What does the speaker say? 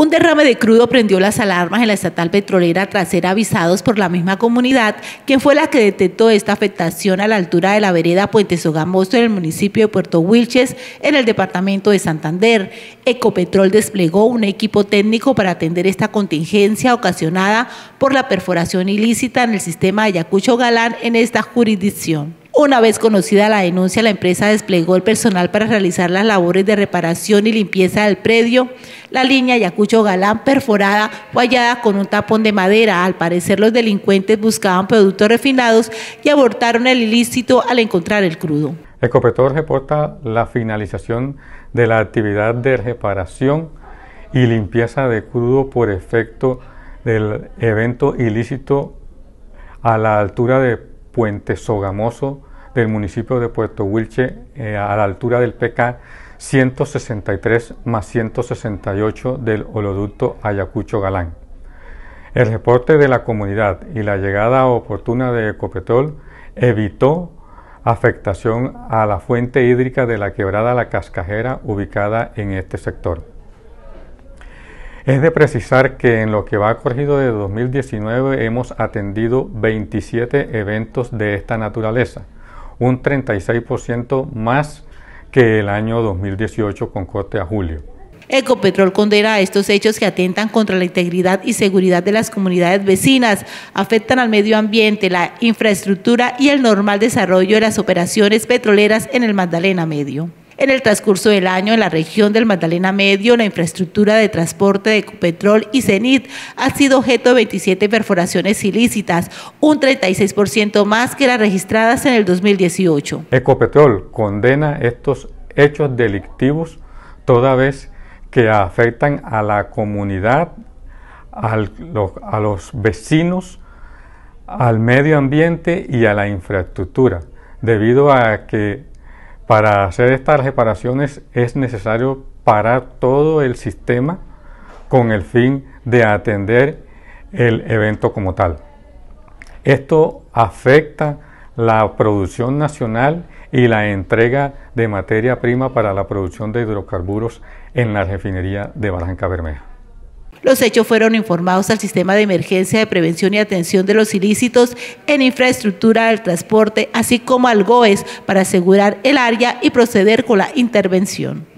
Un derrame de crudo prendió las alarmas en la estatal petrolera tras ser avisados por la misma comunidad, quien fue la que detectó esta afectación a la altura de la vereda Puente Sogamoso en el municipio de Puerto Wilches, en el departamento de Santander. Ecopetrol desplegó un equipo técnico para atender esta contingencia ocasionada por la perforación ilícita en el sistema de Ayacucho Galán en esta jurisdicción. Una vez conocida la denuncia, la empresa desplegó el personal para realizar las labores de reparación y limpieza del predio. La línea Yacucho Galán perforada fue hallada con un tapón de madera. Al parecer los delincuentes buscaban productos refinados y abortaron el ilícito al encontrar el crudo. El Ecopetrol reporta la finalización de la actividad de reparación y limpieza de crudo por efecto del evento ilícito a la altura de Puente Sogamoso, del municipio de Puerto Wilche eh, a la altura del PK 163 más 168 del holoducto Ayacucho Galán. El reporte de la comunidad y la llegada oportuna de Ecopetrol evitó afectación a la fuente hídrica de la quebrada La Cascajera ubicada en este sector. Es de precisar que en lo que va ocurrir de 2019 hemos atendido 27 eventos de esta naturaleza un 36% más que el año 2018 con corte a julio. Ecopetrol condena estos hechos que atentan contra la integridad y seguridad de las comunidades vecinas, afectan al medio ambiente, la infraestructura y el normal desarrollo de las operaciones petroleras en el Magdalena Medio. En el transcurso del año, en la región del Magdalena Medio, la infraestructura de transporte de Ecopetrol y CENIT ha sido objeto de 27 perforaciones ilícitas, un 36% más que las registradas en el 2018. Ecopetrol condena estos hechos delictivos toda vez que afectan a la comunidad, a los vecinos, al medio ambiente y a la infraestructura, debido a que para hacer estas reparaciones es necesario parar todo el sistema con el fin de atender el evento como tal. Esto afecta la producción nacional y la entrega de materia prima para la producción de hidrocarburos en la refinería de Barranca Bermeja. Los hechos fueron informados al Sistema de Emergencia de Prevención y Atención de los Ilícitos en Infraestructura del Transporte, así como al GOES, para asegurar el área y proceder con la intervención.